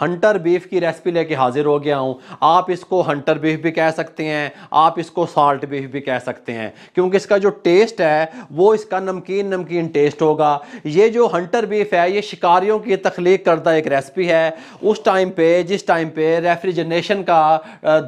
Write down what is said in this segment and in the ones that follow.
Hunter beef की recipe लेके हाजिर हो गया हूँ आप इसको हंटर बीफ भी कह सकते हैं आप इसको साल्ट बीफ भी कह सकते हैं क्योंकि इसका जो टेस्ट है वो इसका नमकीन नमकीन टेस्ट होगा ये जो हंटर बीफ है ये शिकारियों की तख्लीक करदा एक रेसिपी है उस टाइम पे जिस टाइम पे रेफ्रिजरेशन का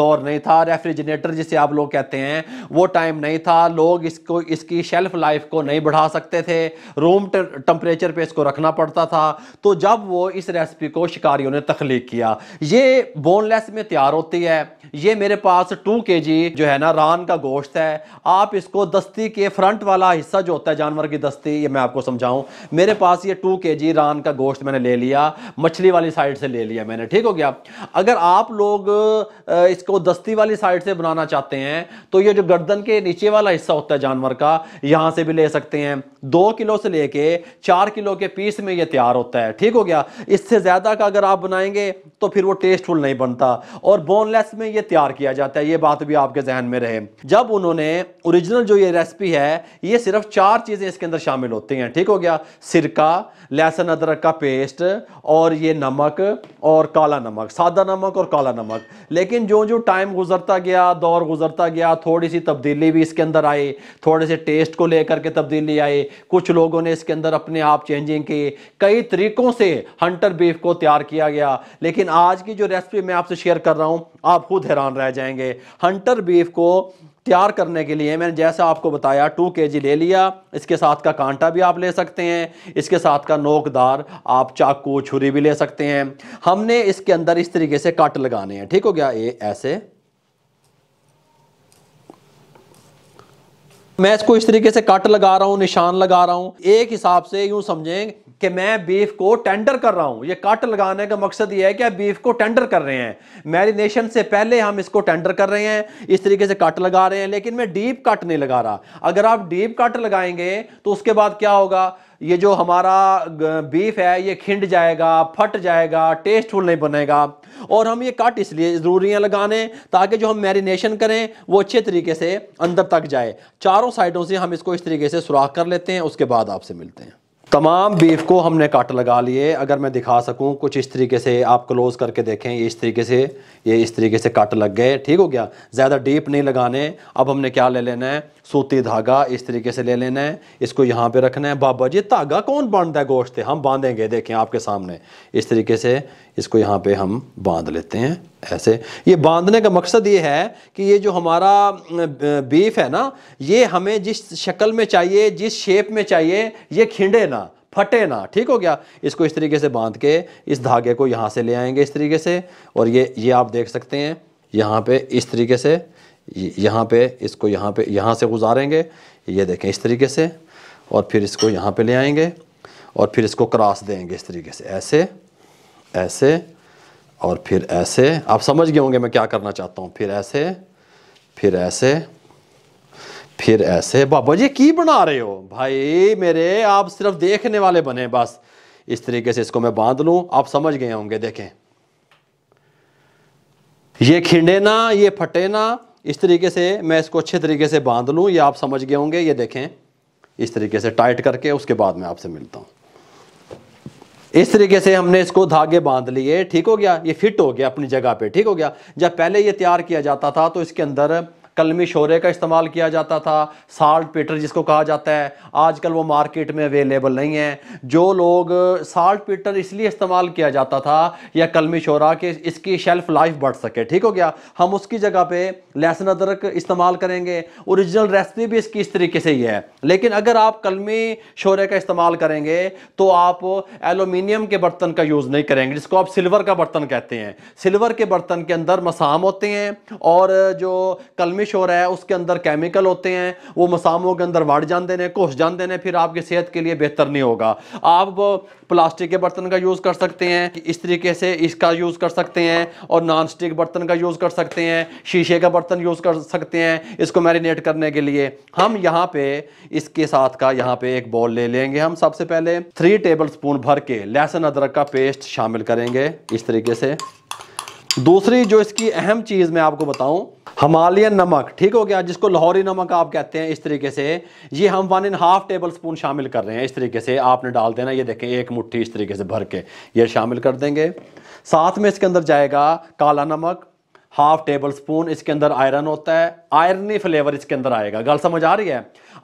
दौर नहीं था रेफ्रिजरेटर जिसे आप लोग कहते हैं वो टाइम नहीं था लोग इसको इसकी शेल्फ लाइफ को नहीं बढ़ा सकते थे रूम टेम्परेचर पर इसको रखना पड़ता था तो जब वो इस रेसिपी को शिकारियों ने तख्लीक किया ये बोनलेस में तैयार होती है ये मेरे पास टू के जो है ना रान का गोश्त है आप इसको दस्ती के फ्रंट वाला हिस्सा जो होता है जानवर की दस्ती ये मैं आपको समझाऊं मेरे पास ये टू के रान का गोश्त मैंने ले लिया मछली वाली साइड से ले लिया मैंने ठीक हो गया अगर आप लोग इसको दस्ती वाली साइड से बनाना चाहते हैं तो ये जो गर्दन के नीचे वाला हिस्सा होता है जानवर का यहाँ से भी ले सकते हैं दो किलो से लेके चार किलो के पीस में ये तैयार होता है ठीक हो गया इससे ज़्यादा का अगर आप बनाएंगे तो फिर वो टेस्टफुल नहीं बनता और बोनलेस में ये तैयार किया जाता है ये बात भी आपके जहन में रहे जब उन्होंने ओरिजिनल जो ये रेसिपी है ये सिर्फ चार चीज़ें इसके अंदर शामिल होती हैं ठीक हो गया सिरका लहसुन अदरक का पेस्ट और ये नमक और काला नमक सादा नमक और काला नमक लेकिन जो जो टाइम गुजरता गया दौर गुजरता गया थोड़ी सी तब्दीली भी इसके अंदर आई थोड़े से टेस्ट को लेकर के तब्दीली आई कुछ लोगों ने इसके अंदर अपने आप चेंजिंग की कई तरीकों से हंटर बीफ को तैयार किया गया लेकिन आज की जो रेसिपी मैं आपसे शेयर कर रहा हूँ आप खुद हैरान रह जाएंगे हंटर बीफ को तैयार करने के लिए मैंने जैसा आपको बताया टू के ले लिया इसके साथ का कांटा भी आप ले सकते हैं इसके साथ का नोकदार आप चाकू छुरी भी ले सकते हैं हमने इसके अंदर इस तरीके से कट लगाने हैं ठीक हो गया ये ऐसे मैं इसको इस तरीके से कट लगा रहा हूँ निशान लगा रहा हूँ एक हिसाब से यूं समझें कि मैं बीफ को टेंडर कर रहा हूं ये काट लगाने का मकसद ये है कि आप बीफ को टेंडर कर रहे हैं मैरिनेशन से पहले हम इसको टेंडर कर रहे हैं इस तरीके से काट लगा रहे हैं लेकिन मैं डीप काट नहीं लगा रहा अगर आप डीप काट लगाएंगे तो उसके बाद क्या होगा ये जो हमारा बीफ है ये खिंड जाएगा फट जाएगा टेस्टफुल नहीं बनेगा और हम ये काट इसलिए ज़रूरी है लगाने ताकि जो हम मैरिनेशन करें वो अच्छे तरीके से अंदर तक जाए चारों साइडों से हम इसको इस तरीके से सुराख कर लेते हैं उसके बाद आपसे मिलते हैं तमाम बीफ को हमने काट लगा लिए अगर मैं दिखा सकूं कुछ इस तरीके से आप क्लोज़ करके देखें ये इस तरीके से ये इस तरीके से काट लग गए ठीक हो गया ज़्यादा डीप नहीं लगाने अब हमने क्या ले लेना है सूती धागा इस तरीके से ले लेना है इसको यहाँ पे रखना है बाबा जी धागा कौन बांधता है गोश्त हम बांधेंगे देखें आपके सामने इस तरीके से इसको यहाँ पे हम बांध लेते हैं ऐसे ये बांधने का मकसद ये है कि ये जो हमारा बीफ है ना ये हमें जिस शक्ल में चाहिए जिस शेप में चाहिए ये खिंडे ना फटे ना ठीक हो गया इसको इस तरीके से बांध के इस धागे को यहाँ से ले आएंगे इस तरीके से और ये ये आप देख सकते हैं यहाँ पे इस तरीके से यहाँ पे इसको यहाँ पे यहाँ से गुजारेंगे ये देखें इस तरीके से और फिर इसको यहाँ पे ले आएंगे और फिर इसको क्रॉस देंगे इस तरीके से ऐसे ऐसे और फिर ऐसे आप समझ गए होंगे मैं क्या करना चाहता हूँ फिर ऐसे फिर ऐसे फिर ऐसे बाबा जी की बना रहे हो भाई मेरे आप सिर्फ देखने वाले बने बस इस तरीके से इसको मैं बांध लूँ आप समझ गए होंगे देखें ये खिंडे ना ये फटे ना इस तरीके से मैं इसको अच्छे तरीके से बांध लूँ ये आप समझ गए होंगे ये देखें इस तरीके से टाइट करके उसके बाद मैं आपसे मिलता हूँ इस तरीके से हमने इसको धागे बांध लिए ठीक हो गया ये फिट हो गया अपनी जगह पे ठीक हो गया जब पहले ये तैयार किया जाता था तो इसके अंदर कलमी शोरे का इस्तेमाल किया जाता था साल्ट पीटर जिसको कहा जाता है आजकल वो मार्केट में अवेलेबल नहीं है जो लोग साल्ट पीटर इसलिए इस्तेमाल किया जाता था या कलमी शोरा के इसकी शेल्फ लाइफ बढ़ सके ठीक हो गया हम उसकी जगह पे लहसुन अदरक इस्तेमाल करेंगे ओरिजिनल रेसिपी भी इसकी इस तरीके से ही है लेकिन अगर आप कलमी शोरे का इस्तेमाल करेंगे तो आप एलुमिनियम के बर्तन का यूज़ नहीं करेंगे जिसको आप सिल्वर का बर्तन कहते हैं सिल्वर के बर्तन के अंदर मसाम होते हैं और जो कलमी नमिश हो रहा है उसके अंदर केमिकल होते हैं वो मसामों के अंदर वाड़ जाते हैं घुस जाते हैं फिर आपकी सेहत के लिए बेहतर नहीं होगा आप प्लास्टिक के बर्तन का यूज़ कर सकते हैं इस तरीके से इसका यूज़ कर सकते हैं और नॉन स्टिक बर्तन का यूज़ कर सकते हैं शीशे का बर्तन यूज़ कर सकते हैं इसको मैरिनेट करने के लिए हम यहाँ पे इसके साथ का यहाँ पे एक बॉल ले लेंगे हम सबसे पहले थ्री टेबल स्पून भर के लहसुन अदरक का पेस्ट शामिल करेंगे इस तरीके से दूसरी जो इसकी अहम चीज़ मैं आपको बताऊं हमालियन नमक ठीक हो गया जिसको लाहौरी नमक आप कहते हैं इस तरीके से ये हम one and half tablespoon शामिल कर रहे हैं इस तरीके से आपने डाल देना ये देखें एक मुट्ठी इस तरीके से भर के ये शामिल कर देंगे साथ में इसके अंदर जाएगा काला नमक हाफ टेबल स्पून इसके अंदर आयरन होता है आयरनी फ्लेवर इसके अंदर आएगा गल समझ आ रही है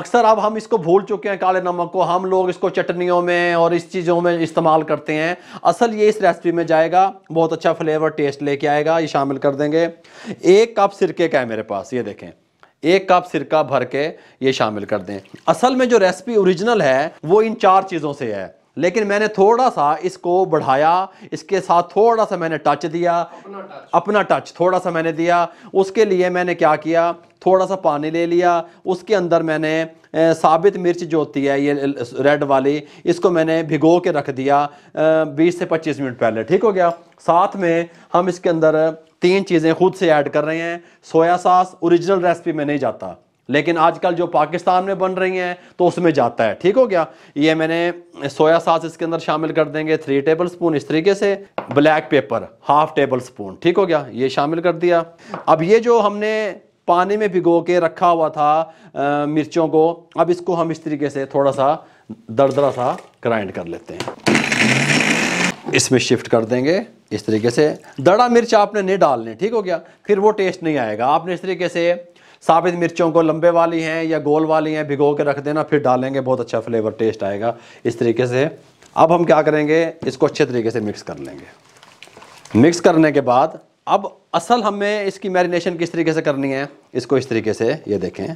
अक्सर अब हम इसको भूल चुके हैं काले नमक को हम लोग इसको चटनियों में और इस चीज़ों में इस्तेमाल करते हैं असल ये इस रेसिपी में जाएगा बहुत अच्छा फ्लेवर टेस्ट लेके आएगा ये शामिल कर देंगे एक कप सिरके का है मेरे पास ये देखें एक कप सिरका भर के ये शामिल कर दें असल में जो रेसिपी ओरिजिनल है वो इन चार चीज़ों से है लेकिन मैंने थोड़ा सा इसको बढ़ाया इसके साथ थोड़ा सा मैंने टच दिया अपना टच थोड़ा सा मैंने दिया उसके लिए मैंने क्या किया थोड़ा सा पानी ले लिया उसके अंदर मैंने साबित मिर्च जो होती है ये रेड वाली इसको मैंने भिगो के रख दिया बीस से पच्चीस मिनट पहले ठीक हो गया साथ में हम इसके अंदर तीन चीज़ें खुद से ऐड कर रहे हैं सोया सास ओरिजिनल रेसिपी में नहीं जाता लेकिन आजकल जो पाकिस्तान में बन रही हैं तो उसमें जाता है ठीक हो गया ये मैंने सोया सास इसके अंदर शामिल कर देंगे थ्री टेबल स्पून इस तरीके से black pepper half tablespoon ठीक हो गया ये शामिल कर दिया अब ये जो हमने पानी में भिगो के रखा हुआ था आ, मिर्चों को अब इसको हम इस तरीके से थोड़ा सा दरदरा सा ग्राइंड कर लेते हैं इसमें शिफ्ट कर देंगे इस तरीके से दड़ा मिर्च आपने नहीं डालने ठीक हो गया फिर वो टेस्ट नहीं आएगा आपने इस तरीके से साबित मिर्चों को लंबे वाली हैं या गोल वाली हैं भिगो के रख देना फिर डालेंगे बहुत अच्छा फ्लेवर टेस्ट आएगा इस तरीके से अब हम क्या करेंगे इसको अच्छे तरीके से मिक्स कर लेंगे मिक्स करने के बाद अब असल हमें इसकी मैरिनेशन किस तरीके से करनी है इसको इस तरीके से ये देखें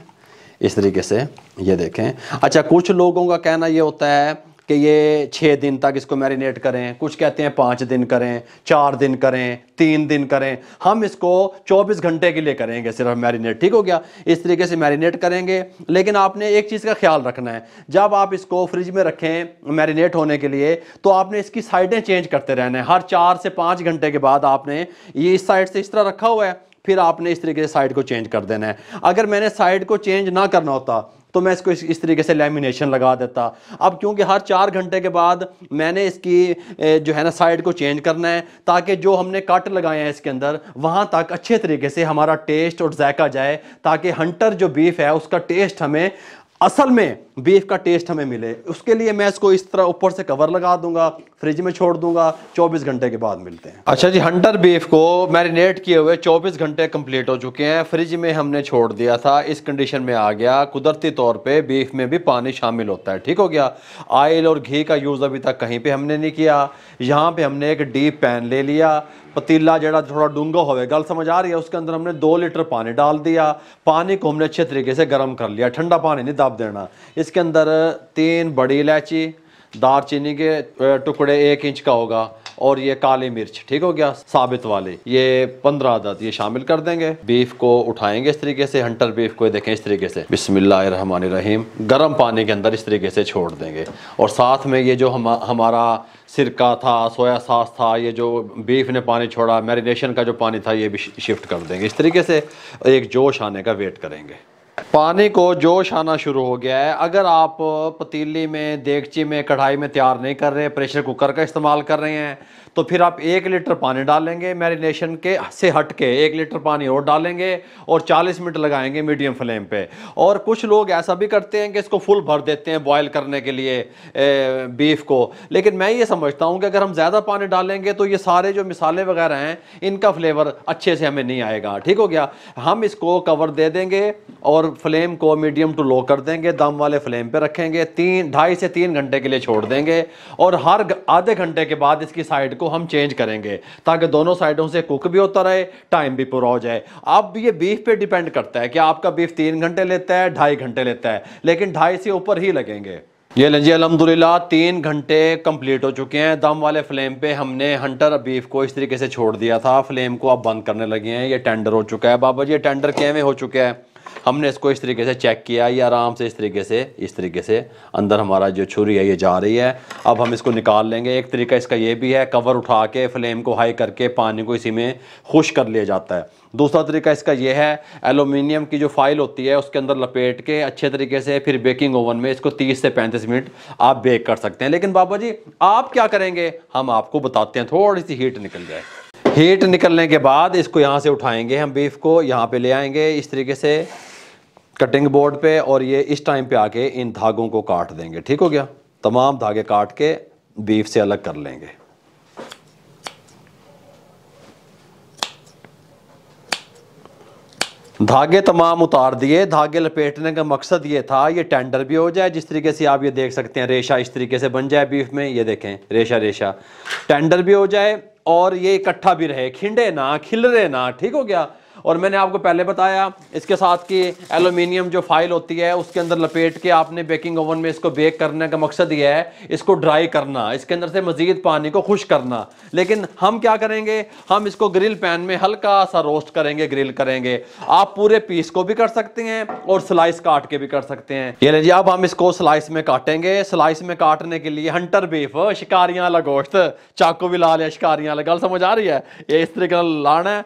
इस तरीके से ये देखें अच्छा कुछ लोगों का कहना ये होता है कि ये छः दिन तक इसको मैरिनेट करें कुछ कहते हैं पाँच दिन करें चार दिन करें तीन दिन करें हम इसको चौबीस घंटे के लिए करेंगे सिर्फ मैरिनेट ठीक हो गया इस तरीके से मैरिनेट करेंगे लेकिन आपने एक चीज़ का ख्याल रखना है जब आप इसको फ्रिज में रखें मैरिनेट होने के लिए तो आपने इसकी साइडें चेंज करते रहना है हर चार से पाँच घंटे के बाद आपने ये इस साइड से इस तरह रखा हुआ है फिर आपने इस तरीके से साइड को चेंज कर देना है अगर मैंने साइड को चेंज ना करना होता तो मैं इसको इस, इस तरीके से लेमिनेशन लगा देता अब क्योंकि हर चार घंटे के बाद मैंने इसकी जो है ना साइड को चेंज करना है ताकि जो हमने कट लगाए हैं इसके अंदर वहाँ तक अच्छे तरीके से हमारा टेस्ट और जायका जाए ताकि हंटर जो बीफ है उसका टेस्ट हमें असल में बीफ का टेस्ट हमें मिले उसके लिए मैं इसको इस तरह ऊपर से कवर लगा दूंगा फ्रिज में छोड़ दूंगा 24 घंटे के बाद मिलते हैं अच्छा जी हंटर बीफ को मैरिनेट किए हुए 24 घंटे कंप्लीट हो चुके हैं फ्रिज में हमने छोड़ दिया था इस कंडीशन में आ गया कुदरती तौर पे बीफ में भी पानी शामिल होता है ठीक हो गया आयल और घी का यूज़ अभी तक कहीं पर हमने नहीं किया यहाँ पर हमने एक डीप पैन ले लिया पतीला जरा थोड़ा डूंगा गया गल समझ आ रही है उसके अंदर हमने दो लीटर पानी डाल दिया पानी को हमने अच्छे तरीके से गर्म कर लिया ठंडा पानी नहीं दाब देना इस इसके अंदर तीन बड़ी इलायची दार चीनी के टुकड़े एक इंच का होगा और ये काली मिर्च ठीक हो गया साबित वाले ये पंद्रह आदत ये शामिल कर देंगे बीफ को उठाएंगे इस तरीके से हंटर बीफ को देखें इस तरीके से बिसमीम गर्म पानी के अंदर इस तरीके से छोड़ देंगे और साथ में ये जो हम हमारा सिरका था सोया सास था ये जो बीफ ने पानी छोड़ा मैरिनेशन का जो पानी था ये भी शिफ्ट कर देंगे इस तरीके से एक जोश आने का वेट करेंगे पानी को जोश आना शुरू हो गया है अगर आप पतीली में देगची में कढ़ाई में तैयार नहीं कर रहे प्रेशर कुकर का इस्तेमाल कर रहे हैं तो फिर आप एक लीटर पानी डालेंगे मैरिनेशन के से हट के एक लीटर पानी और डालेंगे और 40 मिनट लगाएंगे मीडियम फ्लेम पे और कुछ लोग ऐसा भी करते हैं कि इसको फुल भर देते हैं बॉयल करने के लिए ए, बीफ को लेकिन मैं ये समझता हूँ कि अगर हम ज़्यादा पानी डालेंगे तो ये सारे जो मिसाले वगैरह हैं इनका फ्लेवर अच्छे से हमें नहीं आएगा ठीक हो गया हम इसको कवर दे देंगे और फ्लेम को मीडियम टू लो कर देंगे दम वाले फ्लेम पर रखेंगे तीन ढाई से तीन घंटे के लिए छोड़ देंगे और हर आधे घंटे के बाद इसकी साइड को हम चेंज करेंगे ताकि दोनों साइडों से कुक भी होता रहे टाइम भी पूरा हो जाए अब ये बीफ पे डिपेंड करता है कि आपका बीफ तीन घंटे लेता है ढाई घंटे लेता है लेकिन ढाई से ऊपर ही लगेंगे ये लें जी अलहमदिल्ला तीन घंटे कंप्लीट हो चुके हैं दम वाले फ्लेम पे हमने हंटर बीफ को इस तरीके से छोड़ दिया था फ्लेम को अब बंद करने लगे हैं ये टेंडर हो चुका है बाबा जी ये टेंडर कैमें हो चुका है हमने इसको इस तरीके से चेक किया ये आराम से इस तरीके से इस तरीके से अंदर हमारा जो छुरी है ये जा रही है अब हम इसको निकाल लेंगे एक तरीका इसका ये भी है कवर उठा के फ्लेम को हाई करके पानी को इसी में खुश कर लिया जाता है दूसरा तरीका इसका यह है एलुमिनियम की जो फाइल होती है उसके अंदर लपेट के अच्छे तरीके से फिर बेकिंग ओवन में इसको 30 से 35 मिनट आप बेक कर सकते हैं लेकिन बाबा जी आप क्या करेंगे हम आपको बताते हैं थोड़ी सी हीट निकल जाए हीट निकलने के बाद इसको यहाँ से उठाएंगे हम बीफ को यहाँ पे ले आएंगे इस तरीके से कटिंग बोर्ड पे और ये इस टाइम पे आके इन धागों को काट देंगे ठीक हो गया तमाम धागे काट के बीफ से अलग कर लेंगे धागे तमाम उतार दिए धागे लपेटने का मकसद ये था ये टेंडर भी हो जाए जिस तरीके से आप ये देख सकते हैं रेशा इस तरीके से बन जाए बीफ में ये देखें रेशा रेशा टेंडर भी हो जाए और ये इकट्ठा भी रहे खिंडे ना खिलरे ना ठीक हो गया और मैंने आपको पहले बताया इसके साथ कि एलुमिनियम जो फाइल होती है उसके अंदर लपेट के आपने बेकिंग ओवन में इसको बेक करने का मकसद यह है इसको ड्राई करना इसके अंदर से मज़ीद पानी को खुश करना लेकिन हम क्या करेंगे हम इसको ग्रिल पैन में हल्का सा रोस्ट करेंगे ग्रिल करेंगे आप पूरे पीस को भी कर सकते हैं और स्लाइस काट के भी कर सकते हैं ये जी अब हम इसको स्लाइस में काटेंगे स्लाइस में काटने के लिए हंटर बीफ शिकारियाँ वाला गोश्त चाकू भी लाल या शिकारियाँ वाला गल समझ आ रही है ये इस तरीके लाना है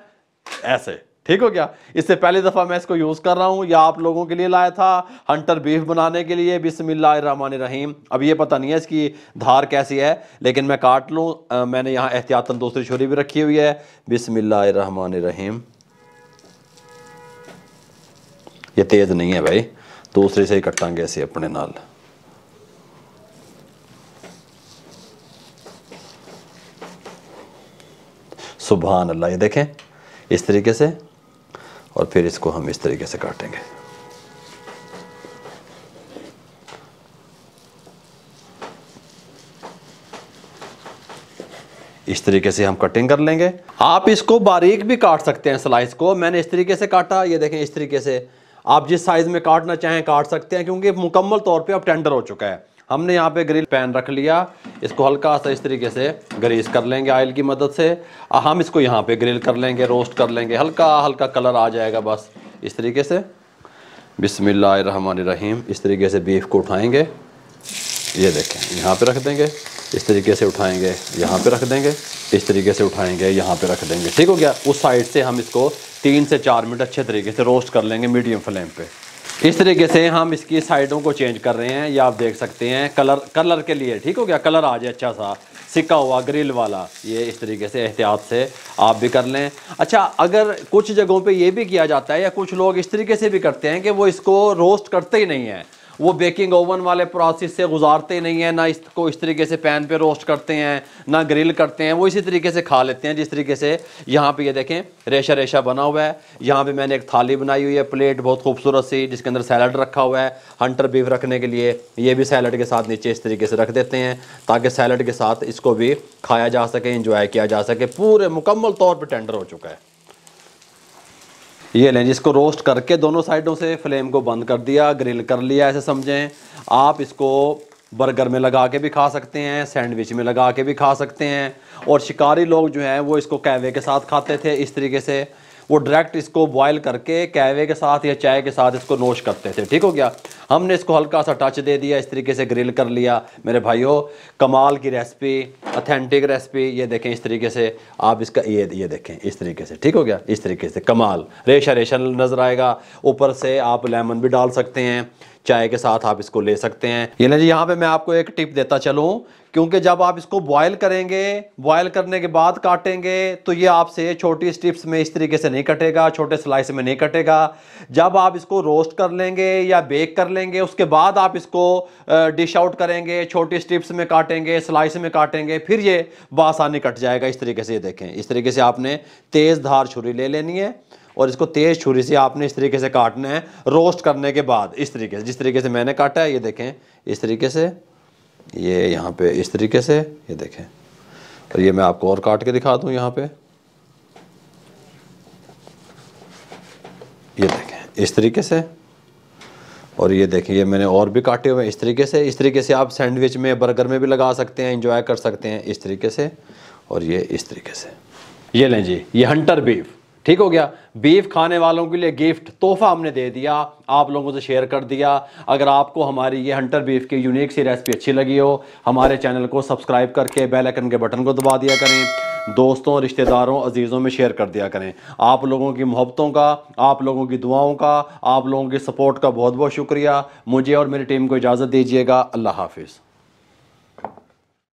ऐसे ठीक हो गया इससे पहली दफ़ा मैं इसको यूज़ कर रहा हूं या आप लोगों के लिए लाया था हंटर बीफ बनाने के लिए बिस्मिल्लामान रहीम अब ये पता नहीं है इसकी धार कैसी है लेकिन मैं काट लू मैंने यहां एहतियातन दूसरी छुरी भी रखी हुई है बिसमिल्लामान रहीम ये तेज़ नहीं है भाई दूसरी से ही कट्टांगे ऐसे अपने नाल सुबहान अल्लाह ये देखें इस तरीके से और फिर इसको हम इस तरीके से काटेंगे इस तरीके से हम कटिंग कर लेंगे आप इसको बारीक भी काट सकते हैं स्लाइस को मैंने इस तरीके से काटा ये देखें इस तरीके से आप जिस साइज़ में काटना चाहें काट सकते हैं क्योंकि मुकम्मल तौर पे अब टेंडर हो चुका है हमने यहाँ पे ग्रिल पैन रख लिया इसको हल्का सा इस तरीके से ग्रीस कर लेंगे आयल की मदद से हम इसको यहाँ पे ग्रिल कर लेंगे रोस्ट कर लेंगे हल्का हल्का कलर आ जाएगा बस इस तरीके से बिसमीम इस तरीके से बीफ को उठाएंगे ये देखें यहाँ पे रख देंगे इस तरीके से उठाएंगे यहाँ पे रख देंगे इस तरीके से उठाएंगे यहाँ पे रख देंगे ठीक हो गया उस साइड से हम इसको तीन से चार मिनट अच्छे तरीके से रोस्ट कर लेंगे मीडियम फ्लेम पे इस तरीके से हम इसकी साइडों को चेंज कर रहे हैं ये आप देख सकते हैं कलर कलर के लिए ठीक हो गया कलर आ जाए अच्छा सा सिक्का हुआ ग्रिल वाला ये इस तरीके से एहतियात से आप भी कर लें अच्छा अगर कुछ जगहों पे ये भी किया जाता है या कुछ लोग इस तरीके से भी करते हैं कि वो इसको रोस्ट करते ही नहीं हैं वो बेकिंग ओवन वाले प्रोसेस से गुजारते नहीं हैं ना इसको इस तरीके से पैन पे रोस्ट करते हैं ना ग्रिल करते हैं वो इसी तरीके से खा लेते हैं जिस तरीके से यहाँ पे ये देखें रेशा रेशा बना हुआ है यहाँ पे मैंने एक थाली बनाई हुई है प्लेट बहुत खूबसूरत सी जिसके अंदर सैलड रखा हुआ है हंटर बीफ रखने के लिए ये भी सैलड के साथ नीचे इस तरीके से रख देते हैं ताकि सैलड के साथ इसको भी खाया जा सके इंजॉय किया जा सके पूरे मुकम्मल तौर पर टेंडर हो चुका है ये लें जिसको रोस्ट करके दोनों साइडों से फ्लेम को बंद कर दिया ग्रिल कर लिया ऐसे समझें आप इसको बर्गर में लगा के भी खा सकते हैं सैंडविच में लगा के भी खा सकते हैं और शिकारी लोग जो हैं वो इसको कैवे के साथ खाते थे इस तरीके से वो डायरेक्ट इसको बॉयल करके कैवे के साथ या चाय के साथ इसको नोश करते थे ठीक हो गया हमने इसको हल्का सा टच दे दिया इस तरीके से ग्रिल कर लिया मेरे भाइयों कमाल की रेसिपी अथेंटिक रेसिपी ये देखें इस तरीके से आप इसका ये ये देखें इस तरीके से ठीक हो गया इस तरीके से कमाल रेशा रेशा नज़र आएगा ऊपर से आप लेमन भी डाल सकते हैं चाय के साथ आप इसको ले सकते हैं ये जी यहाँ पे मैं आपको एक टिप देता चलूँ क्योंकि जब आप इसको बॉयल करेंगे बॉयल करने के बाद काटेंगे तो ये आपसे छोटी स्टिप्स में इस तरीके से नहीं कटेगा छोटे स्लाइस में नहीं कटेगा जब आप इसको रोस्ट कर लेंगे या बेक कर लेंगे उसके बाद आप इसको डिश आउट करेंगे छोटी स्टिप्स में काटेंगे स्लाइस में काटेंगे फिर ये बासानी कट जाएगा इस तरीके से ये देखें इस तरीके से आपने तेज़ धार छुरी ले लेनी है और इसको तेज़ छुरी से आपने इस तरीके से काटना है रोस्ट करने के बाद इस तरीके से जिस तरीके से मैंने काटा है ये देखें इस तरीके से ये यहाँ पे इस तरीके से ये देखें और ये मैं आपको और काट के दिखा दूँ यहाँ पे ये देखें इस तरीके से और ये देखें ये मैंने और भी काटे हुए हैं इस तरीके से इस तरीके से आप सैंडविच में बर्गर में भी लगा सकते हैं इंजॉय कर सकते हैं इस तरीके से और ये इस तरीके से ये लें जी ये हंटर बीफ ठीक हो गया बीफ खाने वालों के लिए गिफ्ट तोहफा हमने दे दिया आप लोगों से शेयर कर दिया अगर आपको हमारी ये हंटर बीफ की यूनिक सी रेसिपी अच्छी लगी हो हमारे चैनल को सब्सक्राइब करके बेल आइकन के बटन को दबा दिया करें दोस्तों रिश्तेदारों अजीज़ों में शेयर कर दिया करें आप लोगों की मोहब्बतों का आप लोगों की दुआओं का आप लोगों की सपोर्ट का बहुत बहुत शुक्रिया मुझे और मेरी टीम को इजाज़त दीजिएगा अल्लाह हाफिज़